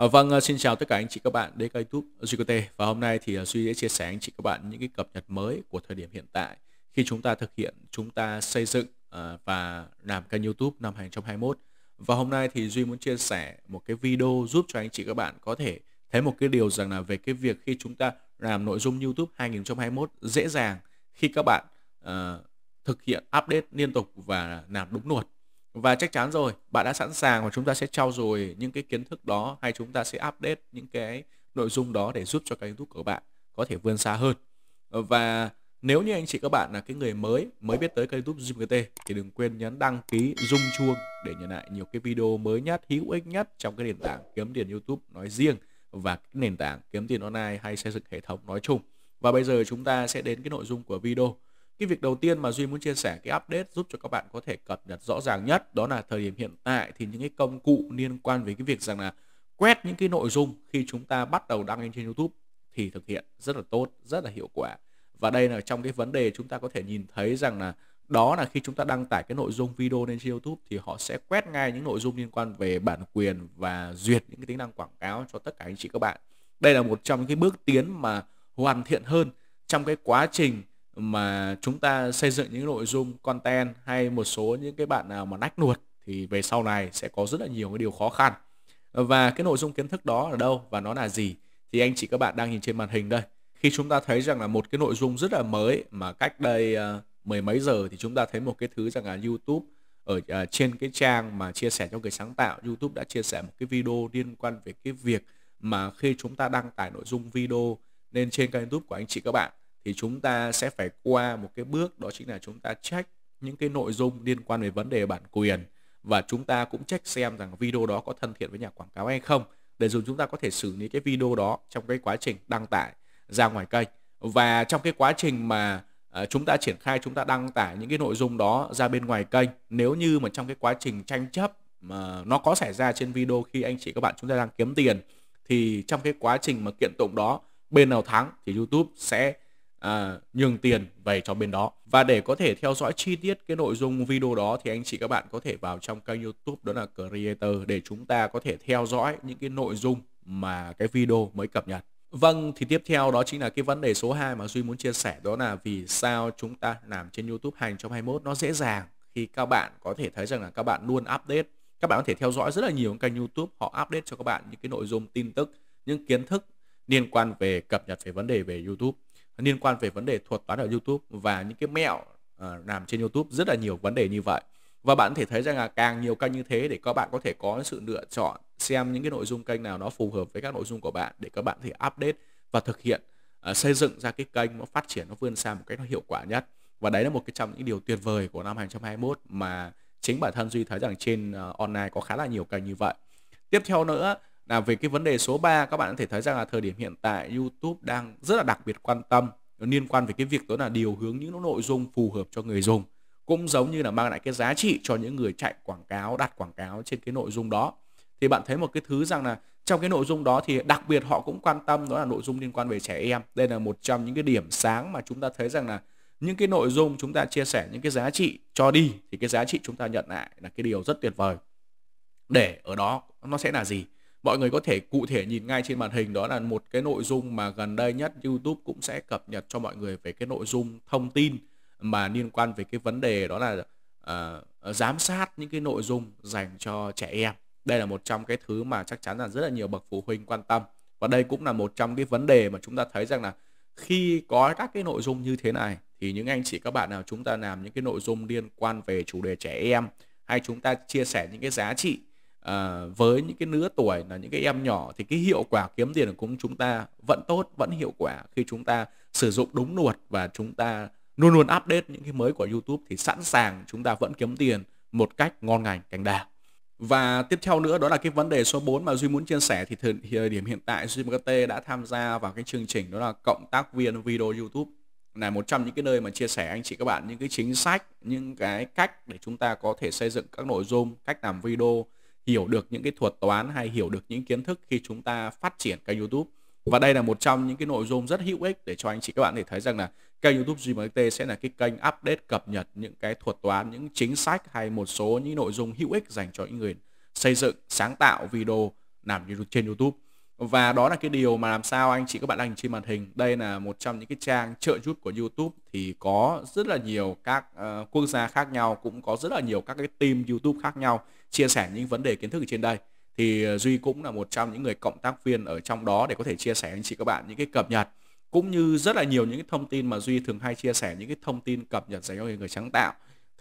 Ờ, vâng, ờ, xin chào tất cả anh chị các bạn đến kênh YouTube Duy Tê và hôm nay thì ờ, Duy sẽ chia sẻ anh chị các bạn những cái cập nhật mới của thời điểm hiện tại khi chúng ta thực hiện chúng ta xây dựng và làm kênh YouTube năm 2021 và hôm nay thì Duy muốn chia sẻ một cái video giúp cho anh chị các bạn có thể thấy một cái điều rằng là về cái việc khi chúng ta làm nội dung YouTube 2021 dễ dàng khi các bạn uh, thực hiện update liên tục và làm đúng luật và chắc chắn rồi, bạn đã sẵn sàng và chúng ta sẽ trao dồi những cái kiến thức đó hay chúng ta sẽ update những cái nội dung đó để giúp cho kênh YouTube của bạn có thể vươn xa hơn. Và nếu như anh chị các bạn là cái người mới mới biết tới kênh YouTube Zoom GT thì đừng quên nhấn đăng ký rung chuông để nhận lại nhiều cái video mới nhất, hữu ích nhất trong cái nền tảng kiếm tiền YouTube nói riêng và cái nền tảng kiếm tiền online hay xây dựng hệ thống nói chung. Và bây giờ chúng ta sẽ đến cái nội dung của video. Cái việc đầu tiên mà Duy muốn chia sẻ cái update giúp cho các bạn có thể cập nhật rõ ràng nhất đó là thời điểm hiện tại thì những cái công cụ liên quan với cái việc rằng là quét những cái nội dung khi chúng ta bắt đầu đăng lên trên YouTube thì thực hiện rất là tốt, rất là hiệu quả. Và đây là trong cái vấn đề chúng ta có thể nhìn thấy rằng là đó là khi chúng ta đăng tải cái nội dung video lên trên YouTube thì họ sẽ quét ngay những nội dung liên quan về bản quyền và duyệt những cái tính năng quảng cáo cho tất cả anh chị các bạn. Đây là một trong những cái bước tiến mà hoàn thiện hơn trong cái quá trình mà chúng ta xây dựng những nội dung content hay một số những cái bạn nào mà nách nuột thì về sau này sẽ có rất là nhiều cái điều khó khăn và cái nội dung kiến thức đó ở đâu và nó là gì thì anh chị các bạn đang nhìn trên màn hình đây khi chúng ta thấy rằng là một cái nội dung rất là mới mà cách đây uh, mười mấy giờ thì chúng ta thấy một cái thứ rằng là YouTube ở uh, trên cái trang mà chia sẻ cho người sáng tạo YouTube đã chia sẻ một cái video liên quan về cái việc mà khi chúng ta đăng tải nội dung video lên trên kênh YouTube của anh chị các bạn thì chúng ta sẽ phải qua một cái bước đó chính là chúng ta check những cái nội dung liên quan về vấn đề bản quyền và chúng ta cũng check xem rằng video đó có thân thiện với nhà quảng cáo hay không để dù chúng ta có thể xử lý cái video đó trong cái quá trình đăng tải ra ngoài kênh và trong cái quá trình mà ờ, chúng ta triển khai chúng ta đăng tải những cái nội dung đó ra bên ngoài kênh nếu như mà trong cái quá trình tranh chấp mà nó có xảy ra trên video khi anh chị các bạn chúng ta đang kiếm tiền thì trong cái quá trình mà kiện tụng đó bên nào thắng thì YouTube sẽ à, nhường tiền về cho bên đó và để có thể theo dõi chi tiết cái nội dung video đó thì anh chị các bạn có thể vào trong kênh youtube đó là creator để chúng ta có thể theo dõi những cái nội dung mà cái video mới cập nhật Vâng, thì tiếp theo đó chính là cái vấn đề số 2 mà Duy muốn chia sẻ đó là vì sao chúng ta làm trên YouTube trong 2021 nó dễ dàng khi các bạn có thể thấy rằng là các bạn luôn update. Các bạn có thể theo dõi rất là nhiều kênh YouTube họ update cho các bạn những cái nội dung tin tức, những kiến thức liên quan về cập nhật về vấn đề về YouTube liên quan về vấn đề thuật toán ở YouTube và những cái mẹo uh, làm trên YouTube rất là nhiều vấn đề như vậy và bạn có thể thấy rằng là càng nhiều kênh như thế để các bạn có thể có sự lựa chọn xem những cái nội dung kênh nào nó phù hợp với các nội dung của bạn để các bạn có thể update và thực hiện uh, xây dựng ra cái kênh nó phát triển nó vươn xa một cách nó hiệu quả nhất và đấy là một cái trong những điều tuyệt vời của năm 2021 mà chính bản thân Duy thấy rằng trên uh, online có khá là nhiều kênh như vậy tiếp theo nữa là về cái vấn đề số 3 các bạn có thể thấy rằng là thời điểm hiện tại YouTube đang rất là đặc biệt quan tâm liên quan về cái việc đó là điều hướng những nội dung phù hợp cho người dùng cũng giống như là mang lại cái giá trị cho những người chạy quảng cáo đặt quảng cáo trên cái nội dung đó thì bạn thấy một cái thứ rằng là trong cái nội dung đó thì đặc biệt họ cũng quan tâm đó là nội dung liên quan về trẻ em đây là một trong những cái điểm sáng mà chúng ta thấy rằng là những cái nội dung chúng ta chia sẻ những cái giá trị cho đi thì cái giá trị chúng ta nhận lại là cái điều rất tuyệt vời để ở đó nó sẽ là gì mọi người có thể cụ thể nhìn ngay trên màn hình đó là một cái nội dung mà gần đây nhất YouTube cũng sẽ cập nhật cho mọi người về cái nội dung thông tin mà liên quan về cái vấn đề đó là uh, giám sát những cái nội dung dành cho trẻ em đây là một trong cái thứ mà chắc chắn là rất là nhiều bậc phụ huynh quan tâm và đây cũng là một trong cái vấn đề mà chúng ta thấy rằng là khi có các cái nội dung như thế này thì những anh chị các bạn nào chúng ta làm những cái nội dung liên quan về chủ đề trẻ em hay chúng ta chia sẻ những cái giá trị à, với những cái nửa tuổi là những cái em nhỏ thì cái hiệu quả kiếm tiền của chúng ta vẫn tốt vẫn hiệu quả khi chúng ta sử dụng đúng luật và chúng ta luôn luôn update những cái mới của YouTube thì sẵn sàng chúng ta vẫn kiếm tiền một cách ngon lành cành đào và tiếp theo nữa đó là cái vấn đề số 4 mà Duy muốn chia sẻ thì thời điểm hiện tại Duy MKT đã tham gia vào cái chương trình đó là cộng tác viên video YouTube là một trong những cái nơi mà chia sẻ anh chị các bạn những cái chính sách, những cái cách để chúng ta có thể xây dựng các nội dung, cách làm video hiểu được những cái thuật toán hay hiểu được những kiến thức khi chúng ta phát triển kênh YouTube. Và đây là một trong những cái nội dung rất hữu ích để cho anh chị các bạn để thấy rằng là kênh YouTube GMT sẽ là cái kênh update cập nhật những cái thuật toán, những chính sách hay một số những nội dung hữu ích dành cho những người xây dựng, sáng tạo video làm trên YouTube và đó là cái điều mà làm sao anh chị các bạn đang trên màn hình đây là một trong những cái trang trợ giúp của YouTube thì có rất là nhiều các uh, quốc gia khác nhau cũng có rất là nhiều các cái team YouTube khác nhau chia sẻ những vấn đề kiến thức ở trên đây thì ờ, Duy cũng là một trong những người cộng tác viên ở trong đó để có thể chia sẻ anh chị các bạn những cái cập nhật cũng như rất là nhiều những cái thông tin mà Duy thường hay chia sẻ những cái thông tin cập nhật dành cho người sáng tạo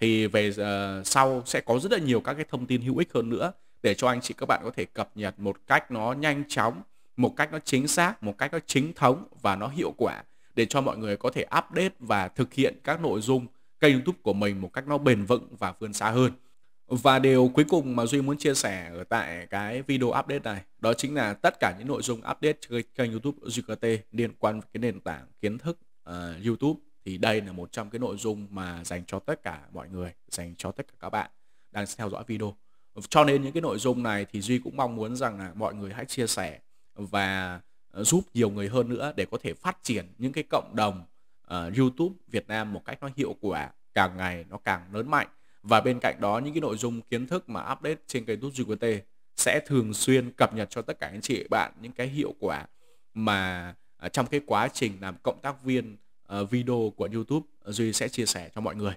thì về uh, sau sẽ có rất là nhiều các cái thông tin hữu ích hơn nữa để cho anh chị các bạn có thể cập nhật một cách nó nhanh chóng, một cách nó chính xác, một cách nó chính thống và nó hiệu quả để cho mọi người có thể update và thực hiện các nội dung kênh YouTube của mình một cách nó bền vững và vươn xa hơn. Và điều cuối cùng mà Duy muốn chia sẻ ở tại cái video update này đó chính là tất cả những nội dung update trên kênh YouTube GKT liên quan với cái nền tảng kiến thức uh, YouTube thì đây là một trong cái nội dung mà dành cho tất cả mọi người, dành cho tất cả các bạn đang theo dõi video cho nên những cái nội dung này thì duy cũng mong muốn rằng là mọi người hãy chia sẻ và ờ, giúp nhiều người hơn nữa để có thể phát triển những cái cộng đồng uh, YouTube Việt Nam một cách nó hiệu quả càng ngày nó càng lớn mạnh và bên cạnh đó những cái nội dung kiến thức mà update trên kênh YouTube GQT sẽ thường xuyên cập nhật cho tất cả anh chị bạn những cái hiệu quả mà ờ, trong cái quá trình làm cộng tác viên uh, video của YouTube Duy sẽ chia sẻ cho mọi người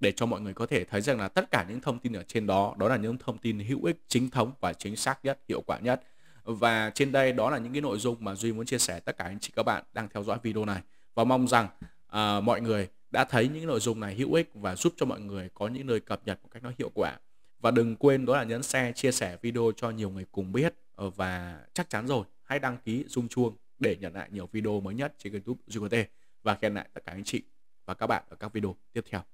để cho mọi người có thể thấy rằng là tất cả những thông tin ở trên đó đó là những thông tin hữu ích chính thống và chính xác nhất hiệu quả nhất và trên đây đó là những cái nội dung mà duy muốn chia sẻ tất cả anh chị các bạn đang theo dõi video này và mong rằng à, mọi người đã thấy những nội dung này hữu ích và giúp cho mọi người có những nơi cập nhật một cách nó hiệu quả và đừng quên đó là nhấn xe chia sẻ video cho nhiều người cùng biết ờ, và chắc chắn rồi hãy đăng ký rung chuông để nhận lại nhiều video mới nhất trên youtube GT và khen lại tất cả anh chị và các bạn ở các video tiếp theo